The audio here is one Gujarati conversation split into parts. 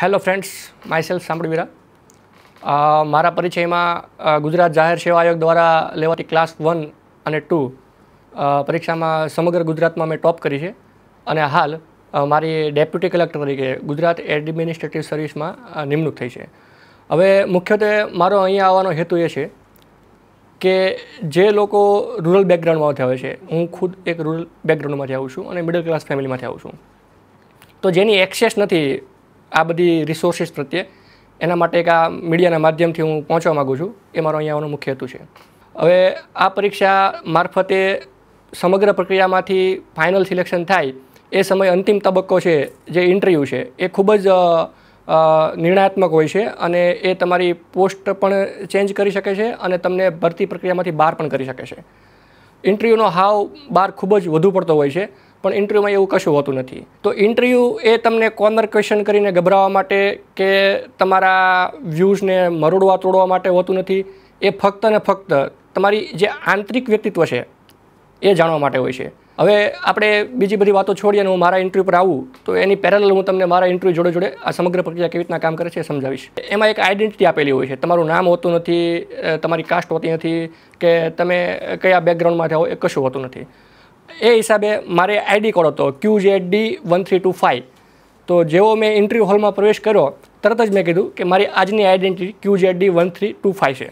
હેલો ફ્રેન્ડ્સ માયસેલ્ફ સાંભળવીરા મારા પરિચયમાં uh, ગુજરાત જાહેર સેવા આયોગ દ્વારા લેવાતી ક્લાસ વન અને ટુ uh, પરીક્ષામાં સમગ્ર ગુજરાતમાં મેં ટોપ કરી છે અને હાલ uh, મારી ડેપ્યુટી કલેક્ટર તરીકે ગુજરાત એડમિનિસ્ટ્રેટિવ સર્વિસમાં નિમણૂક થઈ છે હવે મુખ્યત્વે મારો અહીંયા આવવાનો હેતુ એ છે કે જે લોકો રૂરલ બેકગ્રાઉન્ડમાંથી આવે છે હું ખુદ એક રૂરલ બેકગ્રાઉન્ડમાંથી આવું છું અને મિડલ ક્લાસ ફેમિલીમાંથી આવું છું તો જેની એક્સેસ નથી આ બધી રિસોર્સિસ પ્રત્યે એના માટે એક આ મીડિયાના માધ્યમથી હું પહોંચવા માગું છું એ મારો અહીંયા આવવાનો મુખ્ય હેતુ છે હવે આ પરીક્ષા મારફતે સમગ્ર પ્રક્રિયામાંથી ફાઇનલ સિલેક્શન થાય એ સમયે અંતિમ તબક્કો છે જે ઇન્ટરવ્યૂ છે એ ખૂબ જ નિર્ણયાત્મક હોય છે અને એ તમારી પોસ્ટ પણ ચેન્જ કરી શકે છે અને તમને ભરતી પ્રક્રિયામાંથી બહાર પણ કરી શકે છે ઇન્ટરવ્યૂનો હાવ બહાર ખૂબ જ વધુ પડતો હોય છે પણ ઇન્ટરવ્યૂમાં એવું કશું હોતું નથી તો ઇન્ટરવ્યૂ એ તમને કોર્નર ક્વેશ્ચન કરીને ગભરાવા માટે કે તમારા વ્યૂઝને મરોડવા તોડવા માટે હોતું નથી એ ફક્ત ને ફક્ત તમારી જે આંતરિક વ્યક્તિત્વ છે એ જાણવા માટે હોય છે હવે આપણે બીજી બધી વાતો છોડીએ અને હું મારા ઇન્ટરવ્યૂ પર આવું તો એની પેરેલલ હું તમને મારા ઇન્ટરવ્યૂ જોડે જોડે આ સમગ્ર પ્રક્રિયા કેવી રીતના કામ કરે છે એ સમજાવીશ એમાં એક આઈડેન્ટિટી આપેલી હોય છે તમારું નામ હોતું નથી તમારી કાસ્ટ હોતી નથી કે તમે કયા બેકગ્રાઉન્ડમાં જાઓ એ કશું હોતું નથી એ હિસાબે મારે આઈડી કોડ હતો Q Z D one three two five તો જેવો મેં ઇન્ટરવ્યૂ હોલમાં પ્રવેશ કર્યો તરત જ મેં કીધું કે મારી આજની identity Q Z D one three two five છે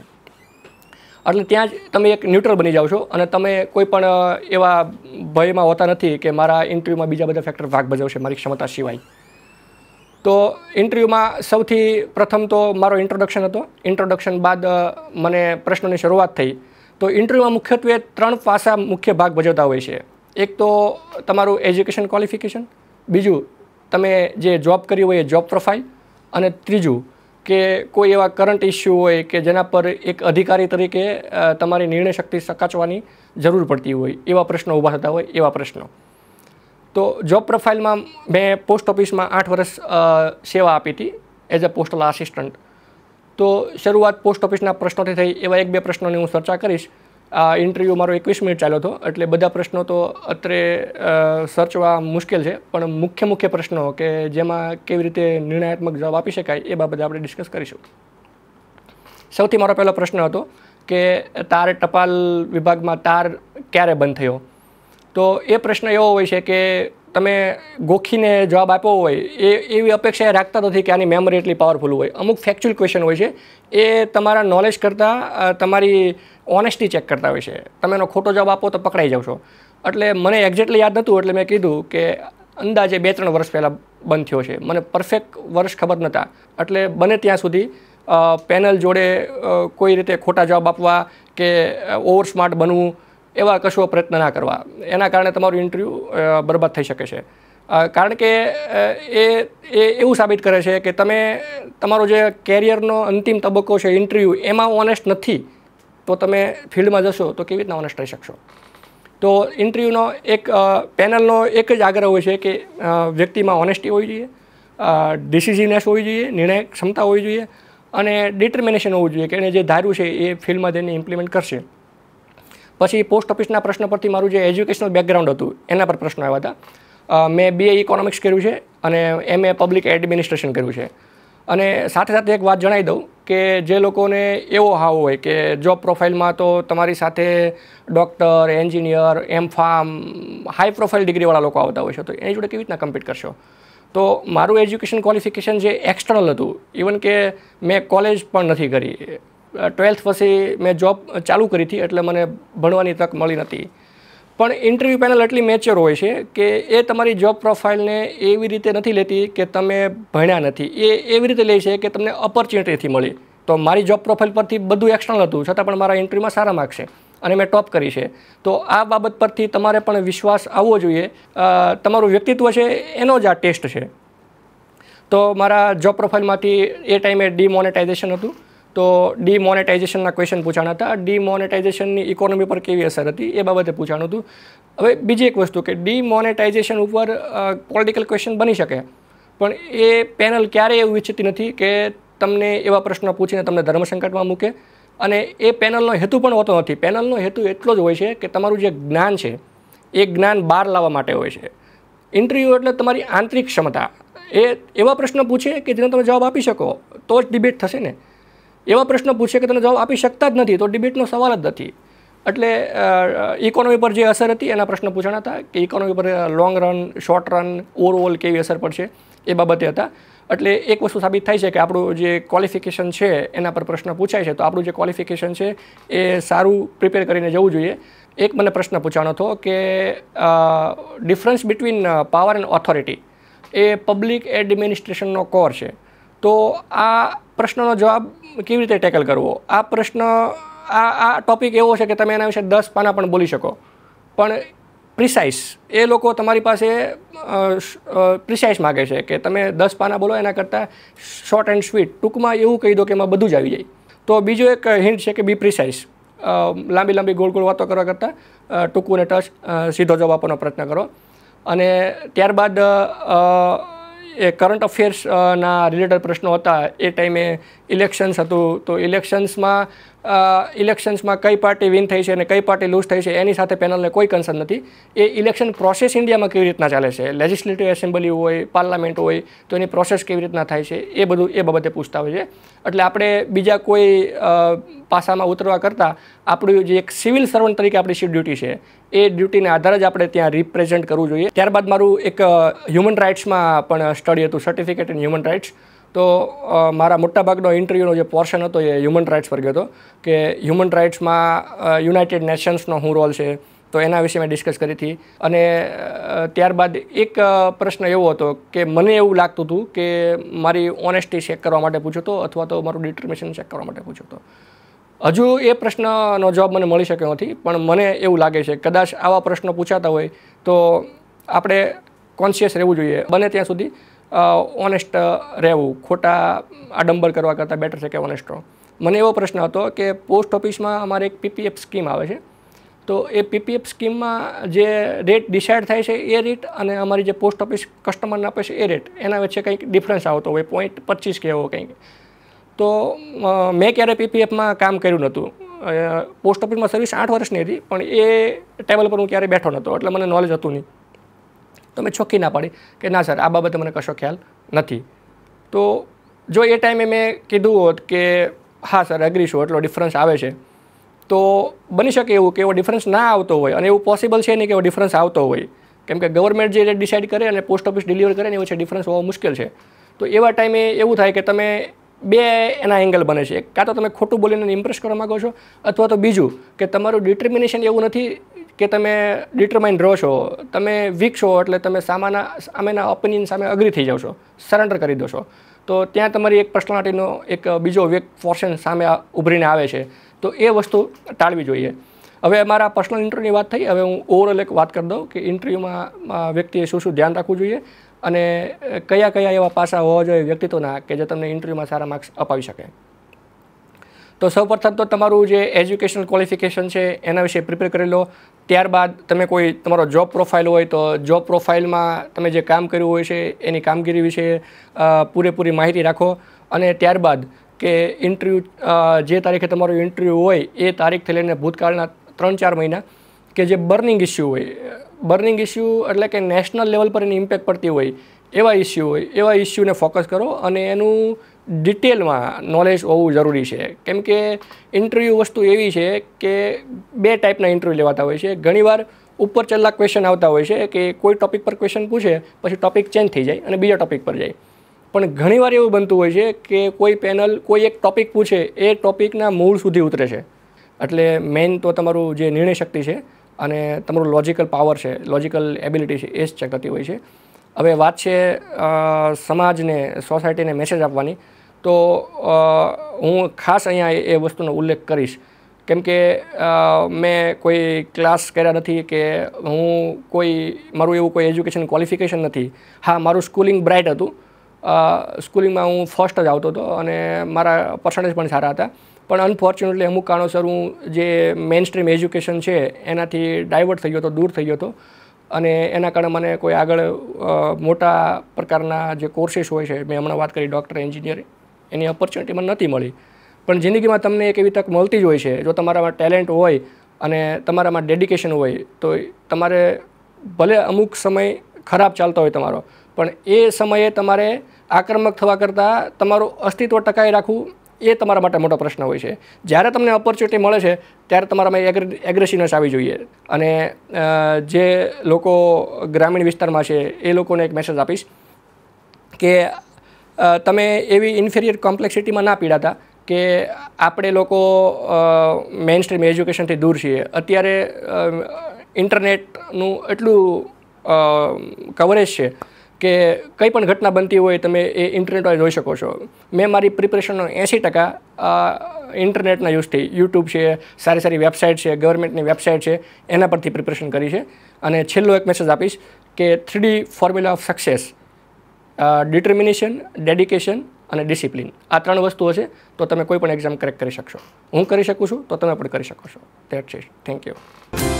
એટલે ત્યાં જ તમે એક ન્યુટ્રલ બની જાઓ છો અને તમે કોઈ પણ એવા ભયમાં હોતા નથી કે મારા ઇન્ટરવ્યૂમાં બીજા બધા ફેક્ટર ભાગ ભજવશે મારી ક્ષમતા સિવાય તો ઇન્ટરવ્યૂમાં સૌથી પ્રથમ તો મારો ઇન્ટ્રોડક્શન હતો ઇન્ટ્રોડક્શન બાદ મને પ્રશ્નોની શરૂઆત થઈ તો ઇન્ટરવ્યૂમાં મુખ્યત્વે ત્રણ પાસા મુખ્ય ભાગ ભજવતા હોય છે એક તો તમારું એજ્યુકેશન ક્વોલિફિકેશન બીજું તમે જે જોબ કરી હોય એ જોબ પ્રોફાઇલ અને ત્રીજું કે કોઈ એવા કરંટ ઇસ્યુ હોય કે જેના પર એક અધિકારી તરીકે તમારી નિર્ણય શક્તિ સકાચવાની જરૂર પડતી હોય એવા પ્રશ્નો ઊભા થતા હોય એવા પ્રશ્નો તો જોબ પ્રોફાઇલમાં મેં પોસ્ટ ઓફિસમાં આઠ વર્ષ સેવા આપી હતી એઝ અ પોસ્ટલ આસિસ્ટન્ટ તો શરૂઆત પોસ્ટ ઓફિસના પ્રશ્નોથી થઈ એવા એક બે પ્રશ્નોની હું ચર્ચા કરીશ આ ઇન્ટરવ્યૂ મારો એકવીસ મિનિટ ચાલ્યો હતો એટલે બધા પ્રશ્નો તો અત્રે સર્ચવા મુશ્કેલ છે પણ મુખ્ય મુખ્ય પ્રશ્નો કે જેમાં કેવી રીતે નિર્ણયાત્મક જવાબ આપી શકાય એ બાબતે આપણે ડિસ્કસ કરીશું સૌથી મારો પહેલો પ્રશ્ન હતો કે તાર ટપાલ વિભાગમાં તાર ક્યારે બંધ થયો તો એ પ્રશ્ન એવો હોય છે કે તમે ગોખીને જવાબ આપ્યો હોય એ એવી અપેક્ષા રાખતા નથી કે આની મેમરી એટલી પાવરફુલ હોય અમુક ફેક્ચ્યુઅલ ક્વેશ્ચન હોય છે એ તમારા નોલેજ કરતાં તમારી ઓનેસ્ટી ચેક કરતા હોય છે તમે એનો ખોટો જવાબ આપો તો પકડાઈ જાવ છો એટલે મને એક્ઝેક્ટલી યાદ નહોતું એટલે મેં કીધું કે અંદાજે બે ત્રણ વર્ષ પહેલાં બંધ થયો છે મને પરફેક્ટ વર્ષ ખબર નહોતા એટલે બને ત્યાં સુધી પેનલ જોડે કોઈ રીતે ખોટા જવાબ આપવા કે ઓવર સ્માર્ટ બનવું એવા કશો પ્રયત્ન ના કરવા એના કારણે તમારું ઇન્ટરવ્યૂ બરબાદ થઈ શકે છે કારણ કે એ એ એવું સાબિત કરે છે કે તમે તમારો જે કેરિયરનો અંતિમ તબક્કો છે ઇન્ટરવ્યૂ એમાં ઓનેસ્ટ નથી તો તમે ફિલ્ડમાં જશો તો કેવી રીતના ઓનેસ્ટ રહી શકશો તો ઇન્ટરવ્યૂનો એક પેનલનો એક જ આગ્રહ હોય છે કે વ્યક્તિમાં ઓનેસ્ટી હોવી જોઈએ ડિસિઝિનેસ હોવી જોઈએ નિર્ણય ક્ષમતા હોવી જોઈએ અને ડિટર્મિનેશન હોવું જોઈએ કે એણે જે ધાર્યું છે એ ફિલ્ડમાં તેને ઇમ્પ્લિમેન્ટ કરશે પછી પોસ્ટ ઓફિસના પ્રશ્ન પરથી મારું જે એજ્યુકેશનલ બેકગ્રાઉન્ડ હતું એના પર પ્રશ્નો આવ્યા હતા મેં બીએ ઇકોનોમિક્સ કર્યું છે અને એમ એ પબ્લિક એડમિનિસ્ટ્રેશન કર્યું છે અને સાથે સાથે એક વાત જણાવી દઉં કે જે લોકોને એવો હાવ હોય કે જોબ પ્રોફાઇલમાં તો તમારી સાથે doctor engineer M pharm high profile ડિગ્રીવાળા લોકો આવતા હોય છે તો એની જોડે કેવી રીતના કમ્પ્લીટ કરશો તો મારું એજ્યુકેશન ક્વોલિફિકેશન જે એક્સટર્નલ હતું ઇવન કે મેં કોલેજ પણ નથી કરી ટ્વેલ્થ પછી મેં જોબ ચાલુ કરી હતી એટલે મને ભણવાની તક મળી નહોતી પણ ઇન્ટરવ્યૂ પેનલ એટલી મેચ્યોર હોય છે કે એ તમારી જોબ પ્રોફાઇલને એવી રીતે નથી લેતી કે તમે ભણ્યા નથી એ એવી રીતે લે છે કે તમને ઓપોર્ચ્યુનિટીથી મળી તો મારી જોબ પ્રોફાઇલ પરથી બધું એક્સટર્નલ હતું છતાં પણ મારા ઇન્ટરવ્યુમાં સારા માર્ક્સ છે અને મેં ટોપ કરી છે તો આ બાબત પરથી તમારે પણ વિશ્વાસ આવવો જોઈએ તમારું વ્યક્તિત્વ છે એનો જ આ ટેસ્ટ છે તો મારા જોબ પ્રોફાઇલમાંથી એ ટાઈમે ડિમોનેટાઇઝેશન હતું તો ડિમોનેટાઇઝેશનના ક્વેશ્ચન પૂછાણા હતા ડીમોનેટાઇઝેશનની ઇકોનોમી પર કેવી અસર હતી એ બાબતે પૂછાણું હતું હવે બીજી એક વસ્તુ કે ડિમોનેટાઇઝેશન ઉપર પોલિટિકલ ક્વેશ્ચન બની શકે પણ એ પેનલ ક્યારેય એવું ઈચ્છતી નથી કે તમને એવા પ્રશ્નો પૂછીને તમને ધર્મસંકટમાં મૂકે અને એ પેનલનો હેતુ પણ હોતો નથી પેનલનો હેતુ એટલો જ હોય છે કે તમારું જે જ્ઞાન છે એ જ્ઞાન બહાર લાવવા માટે હોય છે ઇન્ટરવ્યૂ એટલે તમારી આંતરિક ક્ષમતા એ એવા પ્રશ્નો પૂછે કે જેનો તમે જવાબ આપી શકો તો જ ડિબેટ થશે ને એવા પ્રશ્ન પૂછે કે તમે જવાબ આપી શકતા જ નથી તો ડિબેટનો સવાલ જ નથી એટલે ઇકોનોમી પર જે અસર હતી એના પ્રશ્ન પૂછાણા હતા કે ઇકોનોમી પર long run short run overall કેવી અસર પડશે એ બાબતે હતા એટલે એક વસ્તુ સાબિત થાય છે કે આપણું જે ક્વોલિફિકેશન છે એના પર પ્રશ્ન પૂછાય છે તો આપણું જે ક્વોલિફિકેશન છે એ સારું પ્રિપેર કરીને જવું જોઈએ એક મને પ્રશ્ન પૂછાણો હતો કે difference between power and authority એ પબ્લિક એડમિનિસ્ટ્રેશનનો કોર છે તો આ પ્રશ્નનો જવાબ કેવી રીતે ટેકલ કરવો આ પ્રશ્ન આ આ ટોપિક એવો છે કે તમે એના વિશે દસ પાના પણ બોલી શકો પણ પ્રિસાઇઝ એ લોકો તમારી પાસે પ્રિસાઇઝ માગે છે કે તમે દસ પાના બોલો એના કરતાં શોર્ટ એન્ડ સ્વીટ ટૂંકમાં એવું કહી દો કે એમાં બધું જ આવી જાય તો બીજું એક હિન્ટ છે કે બી પ્રિસાઇઝ લાંબી લાંબી ગોળ ગોળ વાતો કરવા કરતાં ટૂંકું અને ટચ સીધો જવાબ આપવાનો પ્રયત્ન કરો અને ત્યારબાદ એ કરંટ અફેર્સના રિલેટેડ પ્રશ્નો હતા એ ટાઈમે ઇલેક્શન્સ હતું તો ઇલેક્શન્સમાં ઇલેક્શન્સમાં કઈ પાર્ટી વિન થઈ છે અને કઈ પાર્ટી લૂઝ થઈ છે એની સાથે પેનલને કોઈ કન્સર્ન નથી એ ઇલેક્શન પ્રોસેસ ઇન્ડિયામાં કેવી રીતના ચાલે છે લેજિસ્લેટિવ એસેમ્બલી હોય પાર્લામેન્ટ હોય તો એની પ્રોસેસ કેવી રીતના થાય છે એ બધું એ બાબતે પૂછતા હોય છે એટલે આપણે બીજા કોઈ પાસામાં ઉતરવા કરતાં આપણું જે એક સિવિલ સર્વન્ટ તરીકે આપણી શી ડ્યુટી છે એ ડ્યુટીને આધારે જ આપણે ત્યાં રિપ્રેઝેન્ટ કરવું જોઈએ ત્યારબાદ મારું એક હ્યુમન રાઇટ્સમાં પણ સ્ટડી હતું સર્ટિફિકેટ ઇન હ્યુમન રાઇટ્સ તો મારા મોટાભાગનો ઇન્ટરવ્યૂનો જે પોર્શન હતો એ હ્યુમન રાઇટ્સ પર ગયો હતો કે હ્યુમન રાઇટ્સમાં યુનાઇટેડ નેશન્સનો શું રોલ છે તો એના વિશે મેં ડિસ્કસ કરી હતી અને ત્યારબાદ એક પ્રશ્ન એવો હતો કે મને એવું લાગતું હતું કે મારી ઓનેસ્ટી ચેક કરવા માટે પૂછ્યો હતો અથવા તો મારું ડિટર્મિનેશન ચેક કરવા માટે પૂછ્યો હતો હજુ એ પ્રશ્નનો જવાબ મને મળી શક્યો નથી પણ મને એવું લાગે છે કદાચ આવા પ્રશ્નો પૂછાતા હોય તો આપણે કોન્શિયસ રહેવું જોઈએ બને ત્યાં સુધી ઓનેસ્ટ રહેવું ખોટા આડંબર કરવા કરતાં બેટર છે કે ઓનેસ્ટ રહો મને એવો પ્રશ્ન હતો કે પોસ્ટ ઓફિસમાં અમારે એક પીપીએફ સ્કીમ આવે છે તો એ પીપીએફ સ્કીમમાં જે રેટ ડિસાઇડ થાય છે એ રેટ અને અમારી જે પોસ્ટ ઓફિસ કસ્ટમરને આપે છે એ રેટ એના વચ્ચે કંઈક ડિફરન્સ આવતો હોય પોઈન્ટ પચીસ કે એવો કંઈક તો મેં ક્યારેય પીપીએફમાં કામ કર્યું નહોતું પોસ્ટ ઓફિસમાં સર્વિસ આઠ વર્ષની હતી પણ એ ટેબલ પર હું ક્યારેય બેઠો નહોતો એટલે મને નોલેજ હતું નહીં તો મેં છોકી ના પાડી કે ના સર આ બાબતે મને કશો ખ્યાલ નથી તો જો એ ટાઈમે મેં કીધું હોત કે હા સર એગ્રી છું એટલો ડિફરન્સ આવે છે તો બની શકે એવું કે એવો ડિફરન્સ ના આવતો હોય અને એવું પોસિબલ છે નહીં કે એવો ડિફરન્સ આવતો હોય કેમ કે ગવર્મેન્ટ જે ડિસાઇડ કરે અને પોસ્ટ ઓફિસ ડિલિવર કરે ને એવું છે ડિફરન્સ હોવો મુશ્કેલ છે તો એવા ટાઈમે એવું થાય કે તમે બે એના એંગલ બને છે કાં તો તમે ખોટું બોલીને ઇમ્પ્રેસ કરવા માગો છો અથવા તો બીજું કે તમારું ડિટર્મિનેશન એવું નથી કે તમે ડિટરમાઇન રહો છો તમે વીક છો એટલે તમે સામાના સામેના ઓપિનિયન સામે અગ્રી થઈ જાઓ છો સરેન્ડર કરી દો છો તો ત્યાં તમારી એક પર્સનાલિટીનો એક બીજો વેક પોર્શન સામે ઉભરીને આવે છે તો એ વસ્તુ ટાળવી જોઈએ હવે મારા પર્સનલ ઇન્ટરવ્યૂની વાત થઈ હવે હું ઓવરઓલ એક વાત કરી દઉં કે ઇન્ટરવ્યૂમાં વ્યક્તિએ શું શું ધ્યાન રાખવું જોઈએ અને કયા કયા એવા પાસા હોવા જોઈએ વ્યક્તિત્વના કે જે તમને ઇન્ટરવ્યૂમાં સારા માર્ક્સ અપાવી શકે તો સૌપ્રથમ તો તમારું જે એજ્યુકેશનલ ક્વોલિફિકેશન છે એના વિશે પ્રિપેર કરી લો ત્યારબાદ તમે કોઈ તમારો જોબ પ્રોફાઇલ હોય તો જોબ પ્રોફાઇલમાં તમે જે કામ કર્યું હોય છે એની કામગીરી વિશે પૂરેપૂરી માહિતી રાખો અને ત્યારબાદ કે ઇન્ટરવ્યૂ જે તારીખે તમારું ઇન્ટરવ્યૂ હોય એ તારીખથી લઈને ભૂતકાળના ત્રણ ચાર મહિના કે જે બર્નિંગ ઇસ્યુ હોય બર્નિંગ ઇસ્યુ એટલે કે નેશનલ લેવલ પર એની ઇમ્પેક્ટ પડતી હોય એવા ઇસ્યુ હોય એવા ઇસ્યુને ફોકસ કરો અને એનું ડિટેલમાં નોલેજ હોવું જરૂરી છે કેમ કે ઇન્ટરવ્યૂ વસ્તુ એવી છે કે બે ટાઈપના ઇન્ટરવ્યૂ લેવાતા હોય છે ઘણીવાર ઉપર છેલ્લા ક્વેશ્ચન આવતા હોય છે કે કોઈ ટોપિક પર ક્વેશ્ચન પૂછે પછી ટોપિક ચેન્જ થઈ જાય અને બીજા ટોપિક પર જાય પણ ઘણીવાર એવું બનતું હોય છે કે કોઈ પેનલ કોઈ એક ટોપિક પૂછે એ ટોપિકના મૂળ સુધી ઉતરે છે એટલે મેઇન તો તમારું જે નિર્ણય શક્તિ છે અને તમારું લોજિકલ પાવર છે લોજિકલ એબિલિટી છે એ જ ચેક કરતી હોય છે હવે વાત છે સમાજને સોસાયટીને મેસેજ આપવાની તો હું ખાસ અહીંયા એ વસ્તુનો ઉલ્લેખ કરીશ કેમ કે મેં કોઈ ક્લાસ કર્યા નથી કે હું કોઈ મારું એવું કોઈ એજ્યુકેશન ક્વોલિફિકેશન નથી હા મારું સ્કૂલિંગ બ્રાઇટ હતું સ્કૂલિંગમાં હું ફર્સ્ટ જ આવતો હતો અને મારા પર્સન્ટેજ પણ સારા હતા પણ અનફોર્ચ્યુનેટલી અમુક કારણોસર હું જે મેઇન સ્ટ્રીમ એજ્યુકેશન છે એનાથી ડાયવર્ટ થઈ ગયો હતો દૂર થઈ ગયો હતો અને એના કારણે મને કોઈ આગળ મોટા પ્રકારના જે કોર્સીસ હોય છે મેં હમણાં વાત કરી ડૉક્ટર એન્જિનિયરિંગ એની ઓપોર્ચ્યુનિટી મને નથી મળી પણ જિંદગીમાં તમને એક એવી તક મળતી જ હોય છે જો તમારામાં ટેલેન્ટ હોય અને તમારામાં ડેડિકેશન હોય તો તમારે ભલે અમુક સમય ખરાબ ચાલતો હોય તમારો પણ એ સમયે તમારે આક્રમક થવા કરતાં તમારું અસ્તિત્વ ટકાવી રાખવું એ તમારા માટે મોટો પ્રશ્ન હોય છે જ્યારે તમને ઓપોર્ચ્યુનિટી મળે છે ત્યારે તમારામાં એગ્રેસિવનેસ આવી જોઈએ અને જે લોકો ગ્રામીણ વિસ્તારમાં છે એ લોકોને એક મેસેજ આપીશ કે તમે એવી ઇન્ફેરિયર કોમ્પ્લેક્સિટીમાં ના પીડાતા કે આપણે લોકો મેઇન સ્ટ્રીમ એજ્યુકેશનથી દૂર છીએ અત્યારે ઇન્ટરનેટનું એટલું કવરેજ છે કે કંઈ પણ ઘટના બનતી હોય તમે એ ઇન્ટરનેટ પર જોઈ શકો છો મેં મારી પ્રિપરેશનનો એંસી ટકા ઇન્ટરનેટના યુઝથી યુટ્યુબ છે સારી સારી વેબસાઇટ છે ગવર્મેન્ટની વેબસાઇટ છે એના પરથી પ્રિપરેશન કરી છે અને છેલ્લો એક મેસેજ આપીશ કે three D formula of success determination dedication અને ડિસિપ્લિન આ ત્રણ વસ્તુઓ છે તો તમે કોઈ પણ એક્ઝામ ક્રેક કરી શકશો હું કરી શકું છું તો તમે પણ કરી શકો છો દેટ છે થેન્ક યુ